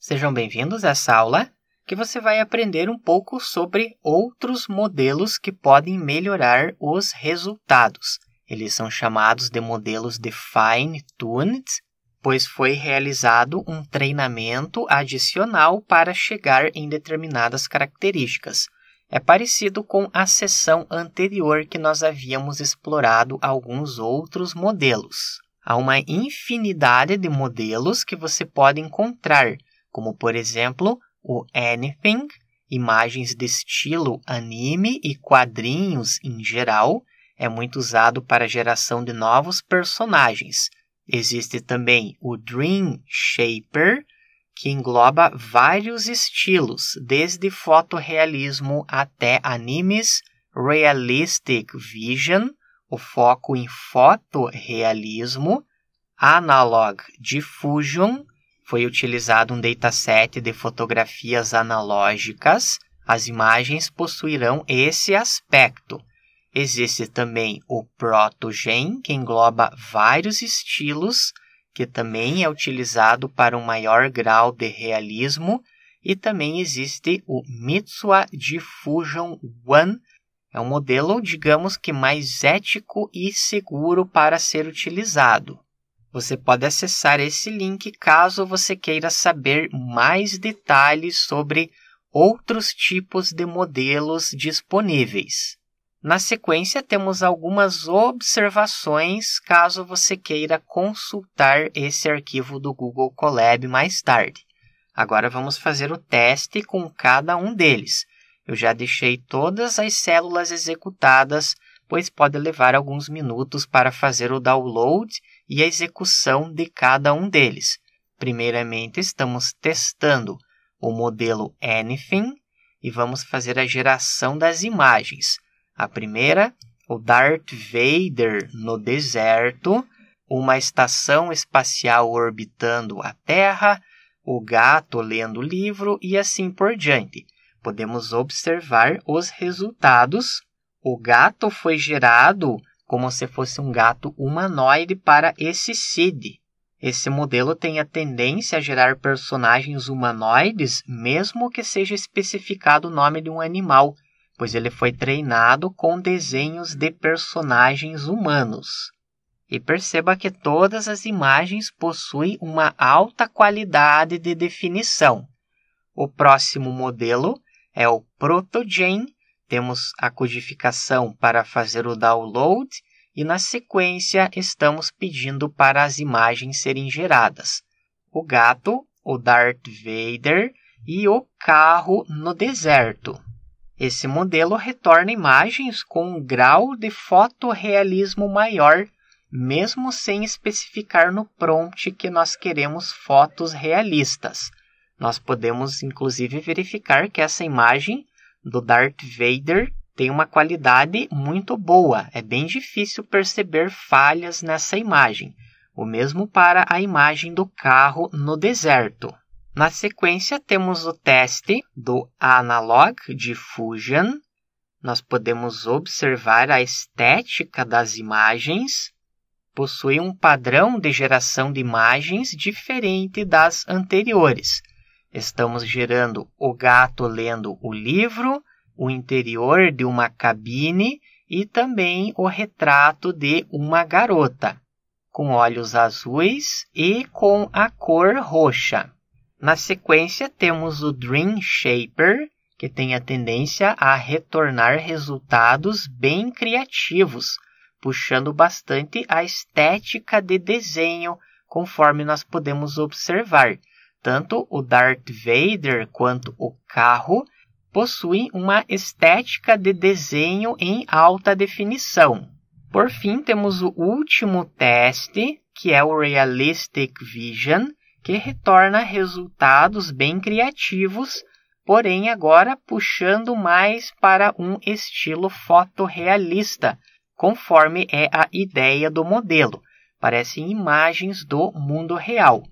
Sejam bem-vindos a essa aula que você vai aprender um pouco sobre outros modelos que podem melhorar os resultados. Eles são chamados de modelos de fine-tuned, pois foi realizado um treinamento adicional para chegar em determinadas características. É parecido com a sessão anterior que nós havíamos explorado alguns outros modelos. Há uma infinidade de modelos que você pode encontrar, como por exemplo o Anything, imagens de estilo anime e quadrinhos em geral, é muito usado para a geração de novos personagens. Existe também o Dream Shaper, que engloba vários estilos, desde fotorrealismo até animes, realistic vision, o foco em fotorrealismo, analog diffusion, foi utilizado um dataset de fotografias analógicas. As imagens possuirão esse aspecto. Existe também o protogen, que engloba vários estilos, que também é utilizado para um maior grau de realismo, e também existe o Mitsua Diffusion One, é um modelo, digamos que mais ético e seguro para ser utilizado. Você pode acessar esse link caso você queira saber mais detalhes sobre outros tipos de modelos disponíveis. Na sequência, temos algumas observações caso você queira consultar esse arquivo do Google Colab mais tarde. Agora vamos fazer o teste com cada um deles. Eu já deixei todas as células executadas pois pode levar alguns minutos para fazer o download e a execução de cada um deles. Primeiramente, estamos testando o modelo Anything e vamos fazer a geração das imagens. A primeira, o Darth Vader no deserto, uma estação espacial orbitando a Terra, o gato lendo o livro e assim por diante. Podemos observar os resultados o gato foi gerado como se fosse um gato humanoide para esse Cid. Esse modelo tem a tendência a gerar personagens humanoides, mesmo que seja especificado o nome de um animal, pois ele foi treinado com desenhos de personagens humanos. E perceba que todas as imagens possuem uma alta qualidade de definição. O próximo modelo é o Protogen temos a codificação para fazer o download e, na sequência, estamos pedindo para as imagens serem geradas. O gato, o Darth Vader e o carro no deserto. Esse modelo retorna imagens com um grau de fotorrealismo maior, mesmo sem especificar no prompt que nós queremos fotos realistas. Nós podemos, inclusive, verificar que essa imagem do Darth Vader tem uma qualidade muito boa. É bem difícil perceber falhas nessa imagem. O mesmo para a imagem do carro no deserto. Na sequência, temos o teste do Analog de Fusion. Nós podemos observar a estética das imagens. Possui um padrão de geração de imagens diferente das anteriores. Estamos gerando o gato lendo o livro, o interior de uma cabine e também o retrato de uma garota, com olhos azuis e com a cor roxa. Na sequência, temos o Dream Shaper, que tem a tendência a retornar resultados bem criativos, puxando bastante a estética de desenho, conforme nós podemos observar. Tanto o Darth Vader quanto o carro possuem uma estética de desenho em alta definição. Por fim, temos o último teste, que é o Realistic Vision, que retorna resultados bem criativos, porém agora puxando mais para um estilo fotorrealista, conforme é a ideia do modelo. Parecem imagens do mundo real.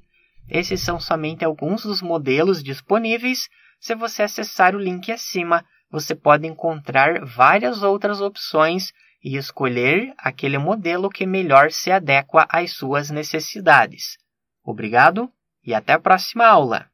Esses são somente alguns dos modelos disponíveis. Se você acessar o link acima, você pode encontrar várias outras opções e escolher aquele modelo que melhor se adequa às suas necessidades. Obrigado e até a próxima aula!